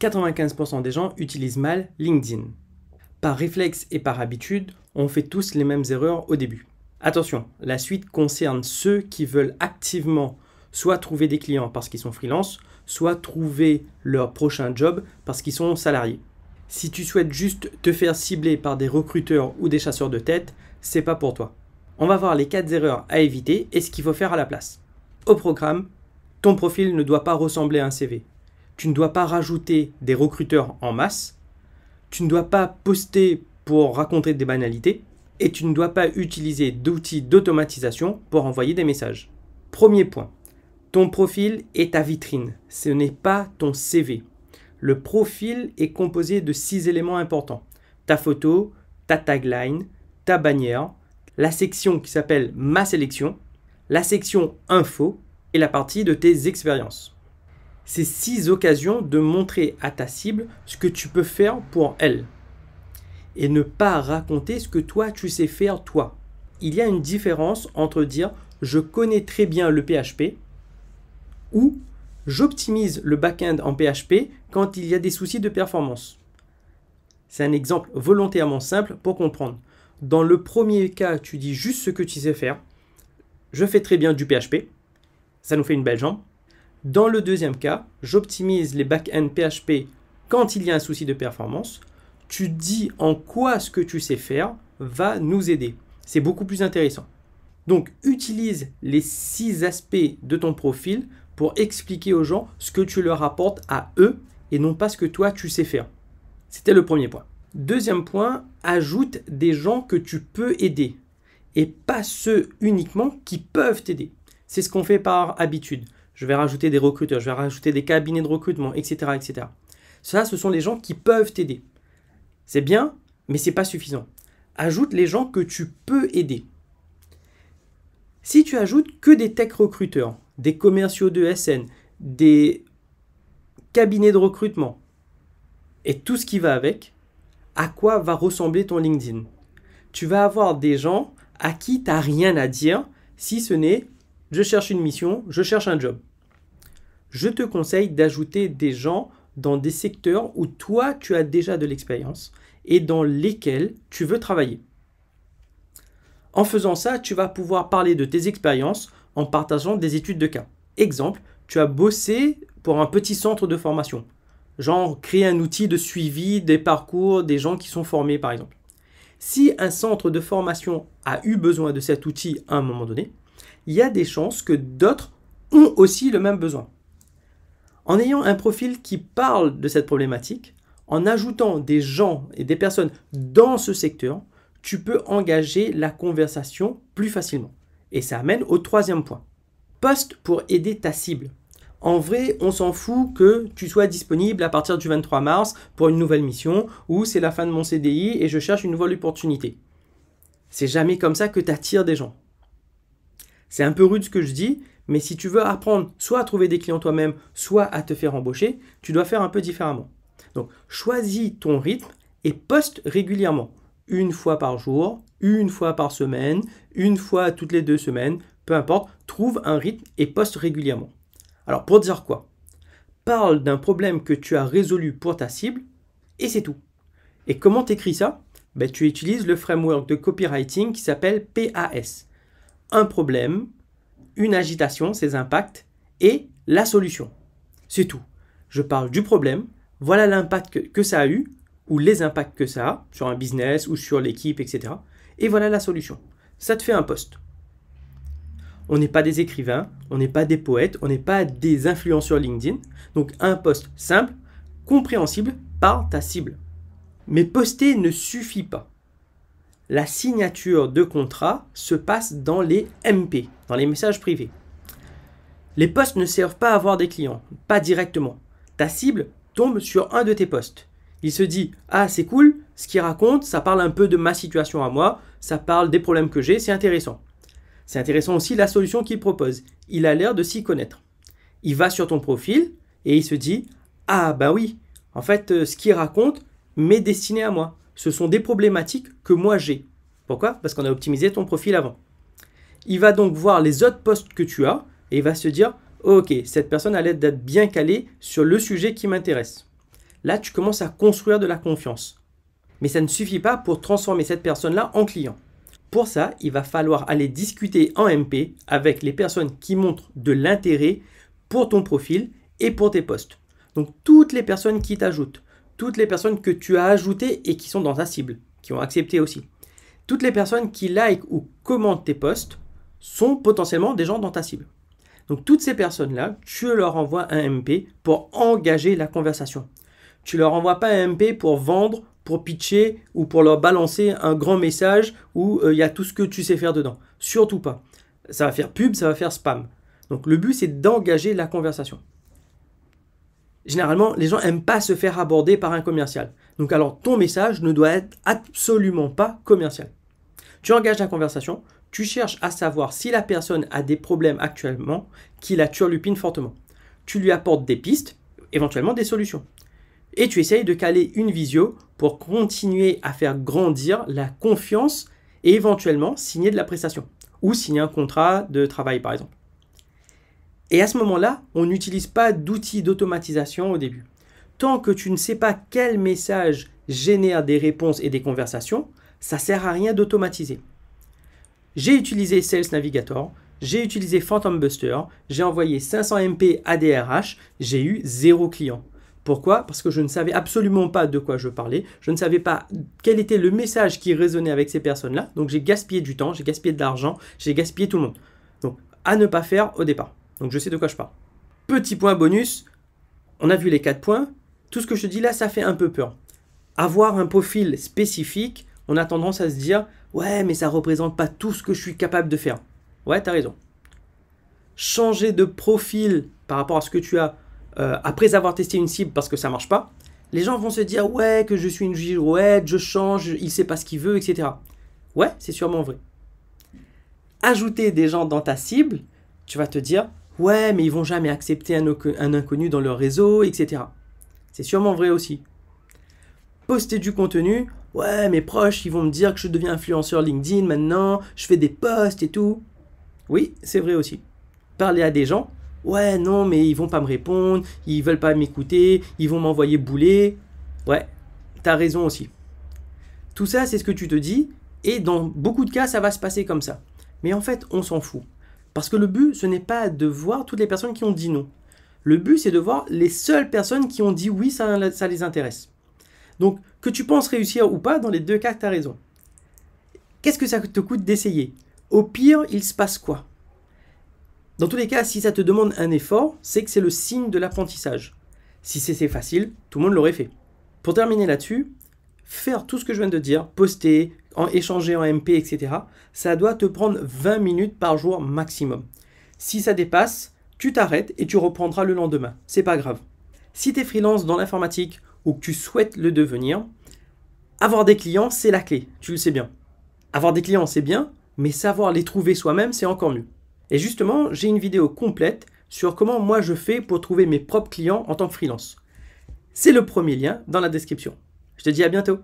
95% des gens utilisent mal LinkedIn. Par réflexe et par habitude, on fait tous les mêmes erreurs au début. Attention, la suite concerne ceux qui veulent activement soit trouver des clients parce qu'ils sont freelance, soit trouver leur prochain job parce qu'ils sont salariés. Si tu souhaites juste te faire cibler par des recruteurs ou des chasseurs de tête, c'est pas pour toi. On va voir les 4 erreurs à éviter et ce qu'il faut faire à la place. Au programme, ton profil ne doit pas ressembler à un CV tu ne dois pas rajouter des recruteurs en masse, tu ne dois pas poster pour raconter des banalités, et tu ne dois pas utiliser d'outils d'automatisation pour envoyer des messages. Premier point, ton profil est ta vitrine, ce n'est pas ton CV. Le profil est composé de six éléments importants. Ta photo, ta tagline, ta bannière, la section qui s'appelle Ma sélection, la section Info et la partie de tes expériences ces six occasions de montrer à ta cible ce que tu peux faire pour elle. Et ne pas raconter ce que toi tu sais faire toi. Il y a une différence entre dire je connais très bien le PHP ou j'optimise le back-end en PHP quand il y a des soucis de performance. C'est un exemple volontairement simple pour comprendre. Dans le premier cas, tu dis juste ce que tu sais faire. Je fais très bien du PHP. Ça nous fait une belle jambe. Dans le deuxième cas, j'optimise les back-end PHP quand il y a un souci de performance. Tu dis en quoi ce que tu sais faire va nous aider. C'est beaucoup plus intéressant. Donc utilise les six aspects de ton profil pour expliquer aux gens ce que tu leur apportes à eux et non pas ce que toi tu sais faire. C'était le premier point. Deuxième point, ajoute des gens que tu peux aider et pas ceux uniquement qui peuvent t'aider. C'est ce qu'on fait par habitude je vais rajouter des recruteurs, je vais rajouter des cabinets de recrutement, etc. etc. Ça, ce sont les gens qui peuvent t'aider. C'est bien, mais ce n'est pas suffisant. Ajoute les gens que tu peux aider. Si tu ajoutes que des tech recruteurs, des commerciaux de SN, des cabinets de recrutement et tout ce qui va avec, à quoi va ressembler ton LinkedIn Tu vas avoir des gens à qui tu n'as rien à dire si ce n'est je cherche une mission, je cherche un job je te conseille d'ajouter des gens dans des secteurs où toi, tu as déjà de l'expérience et dans lesquels tu veux travailler. En faisant ça, tu vas pouvoir parler de tes expériences en partageant des études de cas. Exemple, tu as bossé pour un petit centre de formation. Genre, créer un outil de suivi des parcours des gens qui sont formés, par exemple. Si un centre de formation a eu besoin de cet outil à un moment donné, il y a des chances que d'autres ont aussi le même besoin en ayant un profil qui parle de cette problématique, en ajoutant des gens et des personnes dans ce secteur, tu peux engager la conversation plus facilement. Et ça amène au troisième point. Poste pour aider ta cible. En vrai, on s'en fout que tu sois disponible à partir du 23 mars pour une nouvelle mission ou c'est la fin de mon CDI et je cherche une nouvelle opportunité. C'est jamais comme ça que tu attires des gens. C'est un peu rude ce que je dis, mais si tu veux apprendre soit à trouver des clients toi-même, soit à te faire embaucher, tu dois faire un peu différemment. Donc, choisis ton rythme et poste régulièrement. Une fois par jour, une fois par semaine, une fois toutes les deux semaines, peu importe, trouve un rythme et poste régulièrement. Alors, pour dire quoi Parle d'un problème que tu as résolu pour ta cible et c'est tout. Et comment écris ça ben, Tu utilises le framework de copywriting qui s'appelle PAS. Un problème, une agitation, ses impacts et la solution. C'est tout. Je parle du problème, voilà l'impact que, ça a eu, ou les impacts que ça a sur un business ou sur l'équipe, etc. Et voilà la solution. Ça te fait un poste. On n'est pas des écrivains, on n'est pas des poètes, on n'est pas des influenceurs LinkedIn. Donc un poste simple, compréhensible par ta cible. Mais poster ne suffit pas la signature de contrat se passe dans les MP, dans les messages privés. Les postes ne servent pas à avoir des clients, pas directement. Ta cible tombe sur un de tes postes. Il se dit Ah, c'est cool, ce qu'il raconte, ça parle un peu de ma situation à moi, ça parle des problèmes que j'ai, c'est intéressant. C'est intéressant aussi la solution qu'il propose. Il a l'air de s'y connaître. Il va sur ton profil et il se dit Ah, bah oui, en fait, euh, ce qu'il raconte m'est destiné à moi ce sont des problématiques que moi j'ai. Pourquoi Parce qu'on a optimisé ton profil avant. Il va donc voir les autres postes que tu as et il va se dire Ok, cette personne a l'air d'être bien calée sur le sujet qui m'intéresse. Là, tu commences à construire de la confiance. Mais ça ne suffit pas pour transformer cette personne-là en client. Pour ça, il va falloir aller discuter en MP avec les personnes qui montrent de l'intérêt pour ton profil et pour tes postes. Donc toutes les personnes qui t'ajoutent, toutes les personnes que tu as ajoutées et qui sont dans ta cible, qui ont accepté aussi. Toutes les personnes qui like ou commentent tes posts sont potentiellement des gens dans ta cible. Donc toutes ces personnes-là, tu leur envoies un MP pour engager la conversation. Tu leur envoies pas un MP pour vendre, pour pitcher ou pour leur balancer un grand message où euh, il y a tout ce que tu sais faire dedans. Surtout pas. Ça va faire pub, ça va faire spam. Donc le but c'est d'engager la conversation généralement, les gens n'aiment pas se faire aborder par un commercial. Donc alors, ton message ne doit être absolument pas commercial. Tu engages la conversation, tu cherches à savoir si la personne a des problèmes actuellement qui la turlupine fortement. Tu lui apportes des pistes, éventuellement des solutions. Et tu essayes de caler une visio pour continuer à faire grandir la confiance et éventuellement signer de la prestation ou signer un contrat de travail par exemple. Et à ce moment-là, on n'utilise pas d'outils d'automatisation au début. Tant que tu ne sais pas quel message génère des réponses et des conversations, ça sert à rien d'automatiser. J'ai utilisé Sales Navigator, j'ai utilisé Phantom Buster, j'ai envoyé 500 MP à DRH, j'ai eu zéro client. Pourquoi Parce que je ne savais absolument pas de quoi je parlais, je ne savais pas quel était le message qui résonnait avec ces personnes-là, donc j'ai gaspillé du temps, j'ai gaspillé de l'argent, j'ai gaspillé tout le monde. Donc à ne pas faire au départ. Donc je sais de quoi je parle. Petit point bonus, on a vu les quatre points. Tout ce que je te dis là, ça fait un peu peur. Avoir un profil spécifique, on a tendance à se dire Ouais, mais ça représente pas tout ce que je suis capable de faire. Ouais, tu as raison. Changer de profil par rapport à ce que tu as euh, après avoir testé une cible parce que ça marche pas, les gens vont se dire Ouais, que je suis une girouette, je change, il sait pas ce qu'il veut, etc. Ouais, c'est sûrement vrai. Ajouter des gens dans ta cible, tu vas te dire Ouais, mais ils vont jamais accepter un, inconnu dans leur réseau, etc. C'est sûrement vrai aussi. Poster du contenu, ouais, mes proches, ils vont me dire que je deviens influenceur LinkedIn maintenant, je fais des posts et tout. Oui, c'est vrai aussi. Parler à des gens, ouais, non, mais ils vont pas me répondre, ils veulent pas m'écouter, ils vont m'envoyer bouler. Ouais, t'as raison aussi. Tout ça, c'est ce que tu te dis, et dans beaucoup de cas, ça va se passer comme ça. Mais en fait, on s'en fout. Parce que le but, ce n'est pas de voir toutes les personnes qui ont dit non. Le but, c'est de voir les seules personnes qui ont dit oui, ça, les intéresse. Donc, que tu penses réussir ou pas, dans les deux cas, tu as raison. Qu'est-ce que ça te coûte d'essayer Au pire, il se passe quoi Dans tous les cas, si ça te demande un effort, c'est que c'est le signe de l'apprentissage. Si c'était facile, tout le monde l'aurait fait. Pour terminer là-dessus, faire tout ce que je viens de dire, poster, en échanger en MP, etc., ça doit te prendre 20 minutes par jour maximum. Si ça dépasse, tu t'arrêtes et tu reprendras le lendemain. C'est pas grave. Si tu es freelance dans l'informatique ou que tu souhaites le devenir, avoir des clients, c'est la clé, tu le sais bien. Avoir des clients, c'est bien, mais savoir les trouver soi-même, c'est encore mieux. Et justement, j'ai une vidéo complète sur comment moi je fais pour trouver mes propres clients en tant que freelance. C'est le premier lien dans la description. Je te dis à bientôt.